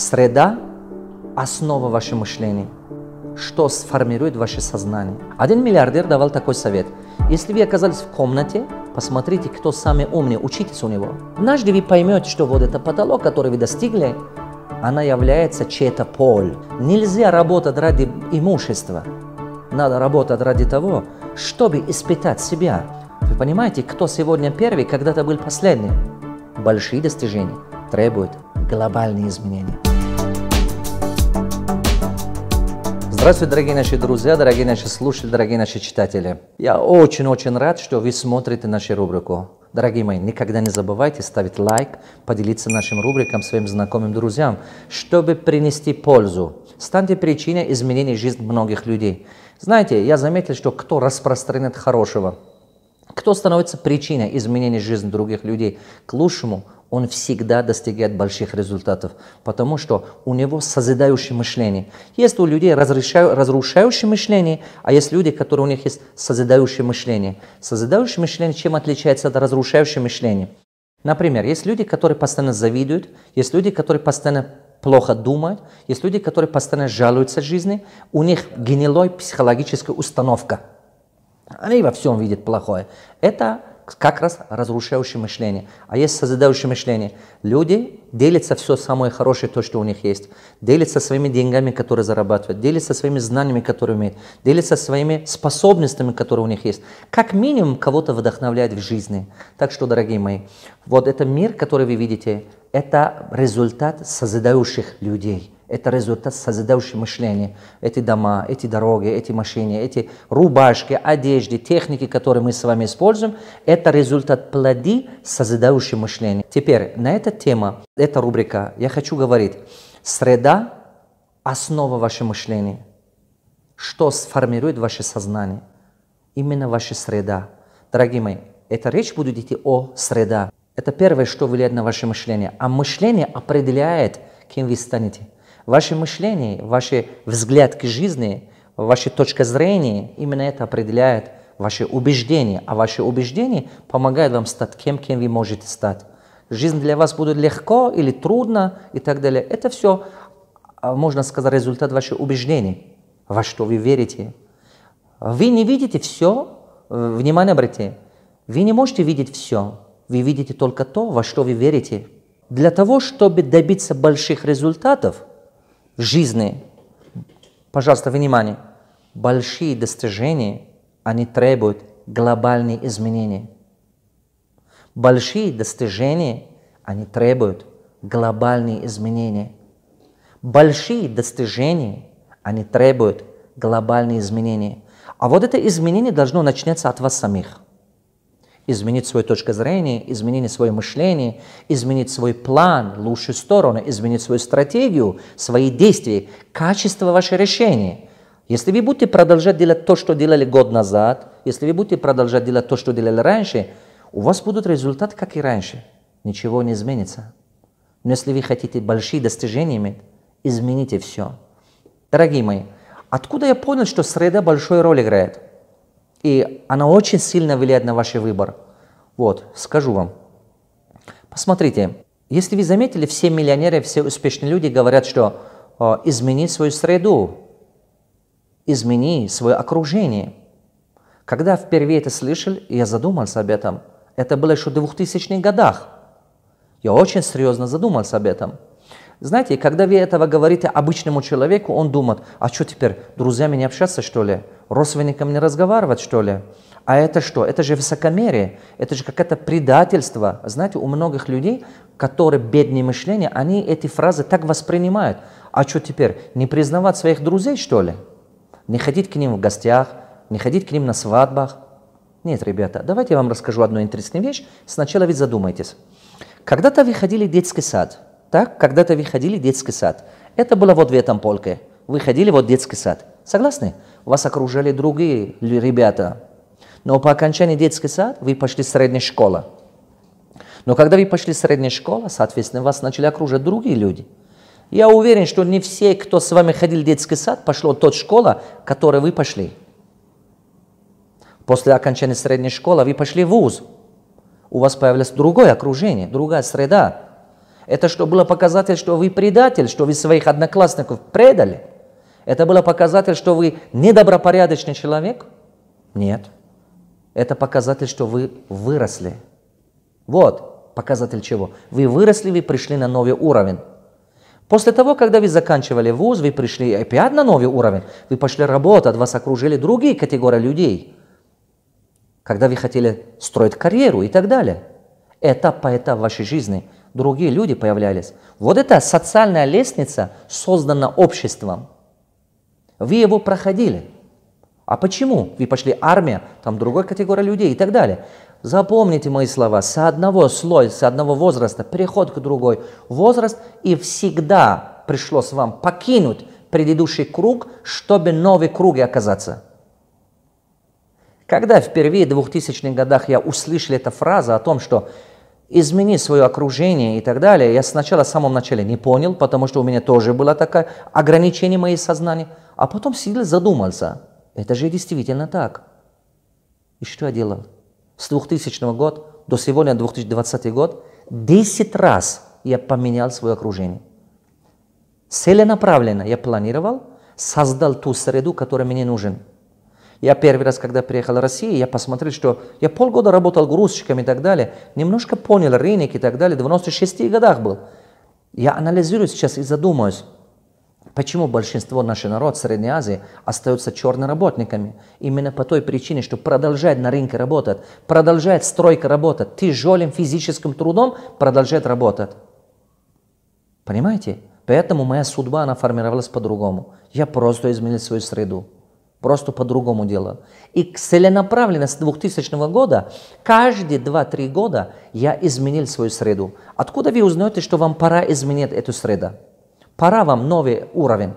Среда – основа вашего мышления, что сформирует ваше сознание. Один миллиардер давал такой совет. Если вы оказались в комнате, посмотрите, кто самый умный, учитесь у него. Однажды вы поймете, что вот это потолок, который вы достигли, она является чей-то пол. Нельзя работать ради имущества. Надо работать ради того, чтобы испытать себя. Вы понимаете, кто сегодня первый, когда-то был последний. Большие достижения требуют глобальные изменения. Здравствуйте, дорогие наши друзья, дорогие наши слушатели, дорогие наши читатели. Я очень-очень рад, что вы смотрите нашу рубрику. Дорогие мои, никогда не забывайте ставить лайк, поделиться нашим рубриком своим знакомым друзьям, чтобы принести пользу. Станьте причиной изменения жизни многих людей. Знаете, я заметил, что кто распространяет хорошего, кто становится причиной изменения жизни других людей к лучшему, он всегда достигает больших результатов, потому что у него созидающее мышление. Есть у людей разрушающее мышление, а есть люди, которые у них есть созидающее мышление. Созидающее мышление чем отличается от разрушающего мышления? Например, есть люди, которые постоянно завидуют, есть люди, которые постоянно плохо думают, есть люди, которые постоянно жалуются жизни, у них гнилой психологическая установка. Они во всем видят плохое. Это как раз разрушающее мышление. А есть созидающее мышление. Люди делятся все самое хорошее, то, что у них есть. Делятся своими деньгами, которые зарабатывают. Делятся своими знаниями, которые имеют. Делятся своими способностями, которые у них есть. Как минимум кого-то вдохновляет в жизни. Так что, дорогие мои, вот это мир, который вы видите, это результат созидающих людей – это результат создающего мышления. Эти дома, эти дороги, эти машины, эти рубашки, одежды, техники, которые мы с вами используем, это результат плоди создающего мышления. Теперь на эту тему, эта рубрика, я хочу говорить, среда – основа вашего мышления. Что сформирует ваше сознание? Именно ваша среда. Дорогие мои, эта речь будет идти о среда. Это первое, что влияет на ваше мышление. А мышление определяет, кем вы станете – Ваше мышление, ваш взгляд к жизни, ваша точка зрения, именно это определяет ваши убеждения. А ваши убеждения помогают вам стать кем, кем вы можете стать. Жизнь для вас будет легко или трудно и так далее. Это все, а, можно сказать, результат ваших убеждений, во что вы верите. Вы не видите все, э, внимание обратите, вы не можете видеть все. Вы видите только то, во что вы верите. Для того, чтобы добиться больших результатов – жизни, пожалуйста, внимание, большие достижения, они требуют глобальные изменения. Большие достижения, они требуют глобальные изменения. Большие достижения, они требуют глобальные изменения. А вот это изменение должно начаться от вас самих – изменить свою точку зрения, изменить свое мышление, изменить свой план в лучшую сторону, изменить свою стратегию, свои действия, качество ваших решений. Если вы будете продолжать делать то, что делали год назад, если вы будете продолжать делать то, что делали раньше, у вас будут результаты, как и раньше. Ничего не изменится. Но если вы хотите большие достижения иметь, измените все. Дорогие мои, откуда я понял, что среда большую роль играет? И она очень сильно влияет на ваш выбор. Вот, скажу вам. Посмотрите, если вы заметили, все миллионеры, все успешные люди говорят, что э, измени свою среду, измени свое окружение. Когда впервые это слышал, я задумался об этом. Это было еще в 2000-х годах. Я очень серьезно задумался об этом. Знаете, когда вы этого говорите обычному человеку, он думает, а что теперь, друзьями не общаться, что ли? Родственникам не разговаривать, что ли? А это что? Это же высокомерие, это же какое-то предательство. Знаете, у многих людей, которые бедные мышления, они эти фразы так воспринимают. А что теперь, не признавать своих друзей, что ли? Не ходить к ним в гостях, не ходить к ним на свадьбах? Нет, ребята, давайте я вам расскажу одну интересную вещь. Сначала ведь задумайтесь. Когда-то вы ходили в детский сад – так, когда-то вы ходили в детский сад. Это было вот в этом полке. Вы ходили вот в детский сад. Согласны? Вас окружали другие ребята. Но по окончании детский сад вы пошли в среднюю школу. Но когда вы пошли в среднюю школу, соответственно, вас начали окружать другие люди. Я уверен, что не все, кто с вами ходил в детский сад, пошло тот школа, в которой вы пошли. После окончания средней школы вы пошли в вуз. У вас появилось другое окружение, другая среда. Это что было показатель, что вы предатель, что вы своих одноклассников предали? Это было показатель, что вы недобропорядочный человек? Нет. Это показатель, что вы выросли. Вот показатель чего. Вы выросли, вы пришли на новый уровень. После того, когда вы заканчивали вуз, вы пришли опять на новый уровень. Вы пошли работать, вас окружили другие категории людей. Когда вы хотели строить карьеру и так далее. Этап по этап вашей жизни – другие люди появлялись. Вот эта социальная лестница создана обществом. Вы его проходили. А почему? Вы пошли армия, там другая категория людей и так далее. Запомните мои слова. С одного слоя, с одного возраста переход к другой возраст. И всегда пришлось вам покинуть предыдущий круг, чтобы новый круг и оказаться. Когда впервые в 2000-х годах я услышал эту фразу о том, что измени свое окружение и так далее. Я сначала в самом начале не понял, потому что у меня тоже было такое ограничение моей сознания, а потом сидел, задумался. Это же действительно так. И что я делал? С 2000 года до сегодня, 2020 год, 10 раз я поменял свое окружение. Целенаправленно я планировал, создал ту среду, которая мне нужна. Я первый раз, когда приехал в Россию, я посмотрел, что я полгода работал грузчиком и так далее, немножко понял рынок и так далее, в 96 годах был. Я анализирую сейчас и задумаюсь, почему большинство нашего народа Средней Азии остаются черными работниками Именно по той причине, что продолжает на рынке работать, продолжает стройка работать, тяжелым физическим трудом продолжает работать. Понимаете? Поэтому моя судьба, она формировалась по-другому. Я просто изменил свою среду. Просто по-другому делаю. И целенаправленно с 2000 года, каждые 2-3 года я изменил свою среду. Откуда вы узнаете, что вам пора изменить эту среду? Пора вам новый уровень.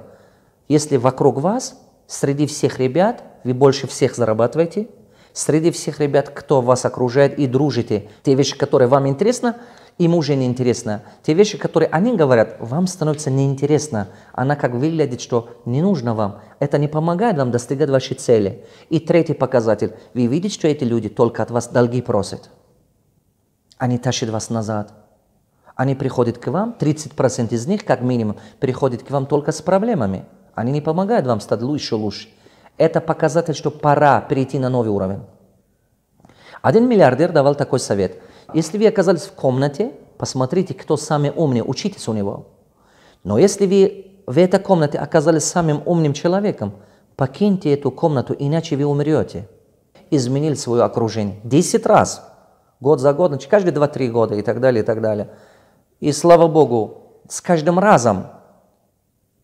Если вокруг вас, среди всех ребят, вы больше всех зарабатываете, среди всех ребят, кто вас окружает и дружите, те вещи, которые вам интересны, им уже неинтересно. Те вещи, которые они говорят, вам становится неинтересно. Она как выглядит, что не нужно вам. Это не помогает вам достигать вашей цели. И третий показатель. Вы видите, что эти люди только от вас долги просят. Они тащат вас назад. Они приходят к вам, 30% из них, как минимум, приходят к вам только с проблемами. Они не помогают вам стать еще лучше. Это показатель, что пора перейти на новый уровень. Один миллиардер давал такой совет – если вы оказались в комнате, посмотрите, кто самый умный, учитесь у него. Но если вы в этой комнате оказались самым умным человеком, покиньте эту комнату, иначе вы умрете. Изменили свое окружение десять раз, год за годом, каждые два-три года и так далее, и так далее. И слава Богу, с каждым разом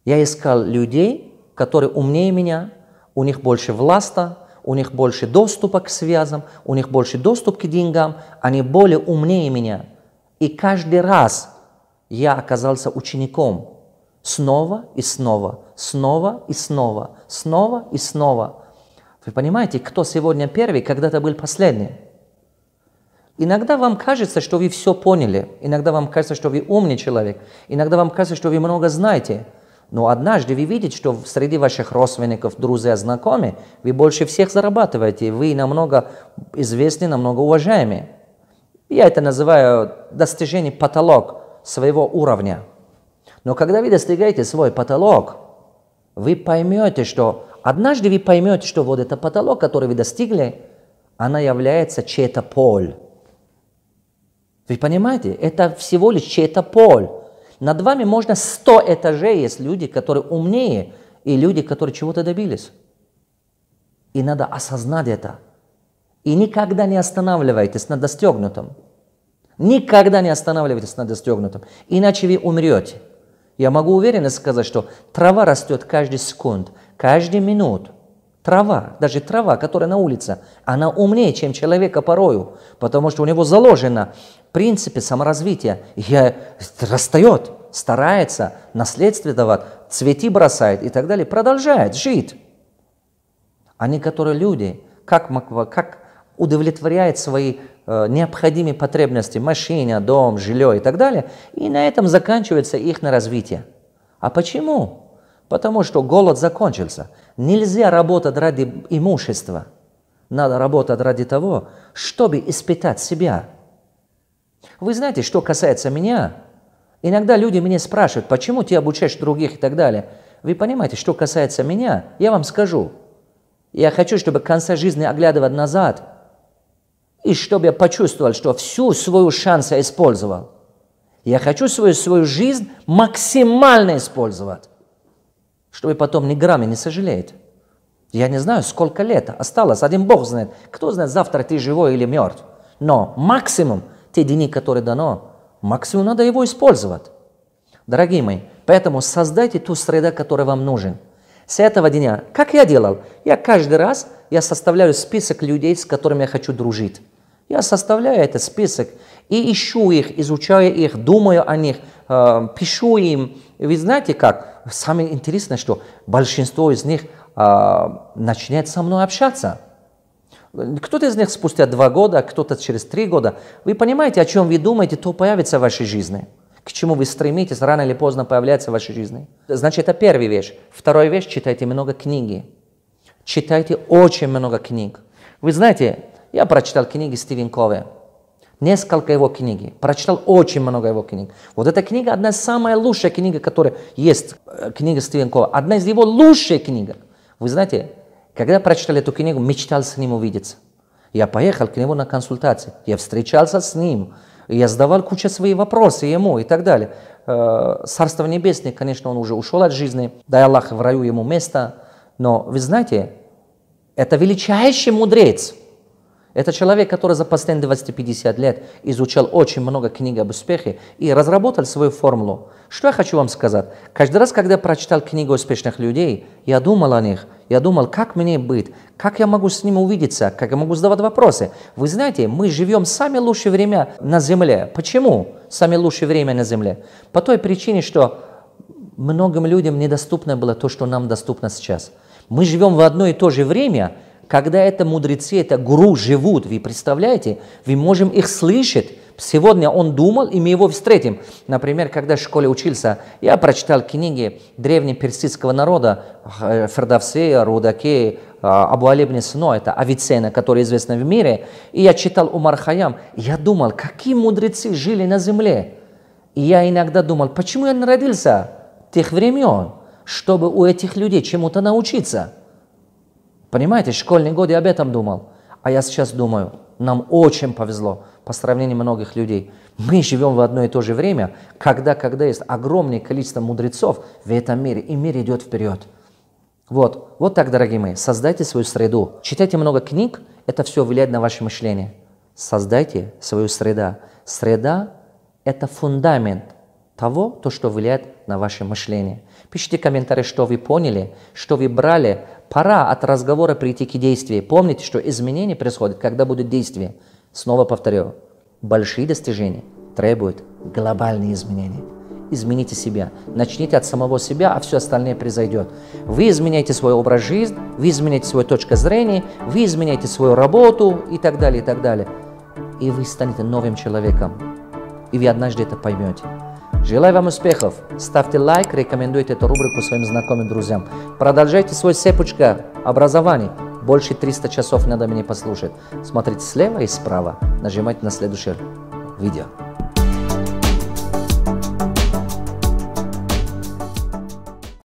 я искал людей, которые умнее меня, у них больше власти у них больше доступа к связям, у них больше доступ к деньгам, они более умнее меня. И каждый раз я оказался учеником. Снова и снова, снова и снова, снова и снова. Вы понимаете, кто сегодня первый, когда-то был последний. Иногда вам кажется, что вы все поняли. Иногда вам кажется, что вы умный человек. Иногда вам кажется, что вы много знаете – но однажды вы видите, что среди ваших родственников, друзей, знакомых вы больше всех зарабатываете, вы намного известны, намного уважаемы. Я это называю достижение потолок своего уровня. Но когда вы достигаете свой потолок, вы поймете, что однажды вы поймете, что вот этот потолок, который вы достигли, она является чей-то поль. Вы понимаете, это всего лишь чей-то поль. Над вами можно 100 этажей, есть люди, которые умнее, и люди, которые чего-то добились. И надо осознать это. И никогда не останавливайтесь на достигнутом. Никогда не останавливайтесь на достигнутом, иначе вы умрете. Я могу уверенно сказать, что трава растет каждый секунд, каждый минут – Трава, даже трава, которая на улице, она умнее, чем человека порою, потому что у него заложено в принципе саморазвития. Я растает, старается, наследствие давать, цвети бросает и так далее, продолжает жить. А некоторые люди, как, как удовлетворяют свои э, необходимые потребности, машина, дом, жилье и так далее, и на этом заканчивается их на развитие. А почему? Потому что голод закончился. Нельзя работать ради имущества. Надо работать ради того, чтобы испытать себя. Вы знаете, что касается меня, иногда люди меня спрашивают, почему ты обучаешь других и так далее. Вы понимаете, что касается меня, я вам скажу. Я хочу, чтобы к конца жизни оглядывать назад, и чтобы я почувствовал, что всю свою шанс я использовал. Я хочу свою, свою жизнь максимально использовать чтобы потом ни грамма не сожалеет. Я не знаю, сколько лет осталось, один Бог знает. Кто знает, завтра ты живой или мертв. Но максимум, те дни, которые дано, максимум надо его использовать. Дорогие мои, поэтому создайте ту среду, которая вам нужен. С этого дня, как я делал, я каждый раз я составляю список людей, с которыми я хочу дружить. Я составляю этот список и ищу их, изучаю их, думаю о них, Э, пишу им. Вы знаете как? Самое интересное, что большинство из них э, начинает со мной общаться. Кто-то из них спустя два года, а кто-то через три года. Вы понимаете, о чем вы думаете, то появится в вашей жизни. К чему вы стремитесь, рано или поздно появляется в вашей жизни. Значит, это первая вещь. Вторая вещь, читайте много книги. Читайте очень много книг. Вы знаете, я прочитал книги Стивен Кови несколько его книг, прочитал очень много его книг. Вот эта книга одна из самых лучших книг, которая есть, э, книга Стивенкова, одна из его лучших книг. Вы знаете, когда прочитал эту книгу, мечтал с ним увидеться. Я поехал к нему на консультации, я встречался с ним, я задавал кучу своих вопросов ему и так далее. Э, Царство Небесное, конечно, он уже ушел от жизни, дай Аллах в раю ему место, но вы знаете, это величайший мудрец – это человек, который за последние 250 лет изучал очень много книг об успехе и разработал свою формулу. Что я хочу вам сказать? Каждый раз, когда я прочитал книгу успешных людей, я думал о них, я думал, как мне быть, как я могу с ним увидеться, как я могу задавать вопросы. Вы знаете, мы живем самое лучшее время на Земле. Почему самое лучшее время на Земле? По той причине, что многим людям недоступно было то, что нам доступно сейчас. Мы живем в одно и то же время – когда это мудрецы, это гуру живут, вы представляете, вы можем их слышать. Сегодня он думал, и мы его встретим. Например, когда в школе учился, я прочитал книги древнеперсидского народа, э, Фердовсея, Рудаке, а, Абу Алибни Сно, это Авиценна, который известна в мире, и я читал Умар Хаям, я думал, какие мудрецы жили на земле. И я иногда думал, почему я не родился тех времен, чтобы у этих людей чему-то научиться – Понимаете, школьные годы я об этом думал. А я сейчас думаю, нам очень повезло по сравнению многих людей. Мы живем в одно и то же время, когда, когда есть огромное количество мудрецов в этом мире, и мир идет вперед. Вот, вот так, дорогие мои, создайте свою среду. Читайте много книг, это все влияет на ваше мышление. Создайте свою среду. Среда – это фундамент того, то, что влияет на ваше мышление. Пишите комментарии, что вы поняли, что вы брали Пора от разговора прийти к действию. Помните, что изменения происходят, когда будут действия. Снова повторю, большие достижения требуют глобальные изменения. Измените себя. Начните от самого себя, а все остальное произойдет. Вы изменяете свой образ жизни, вы изменяете свою точку зрения, вы изменяете свою работу и так далее, и так далее. И вы станете новым человеком. И вы однажды это поймете. Желаю вам успехов! Ставьте лайк, рекомендуйте эту рубрику своим знакомым друзьям. Продолжайте свой цепочка образования. Больше 300 часов надо мне послушать. Смотрите слева и справа. Нажимайте на следующее видео.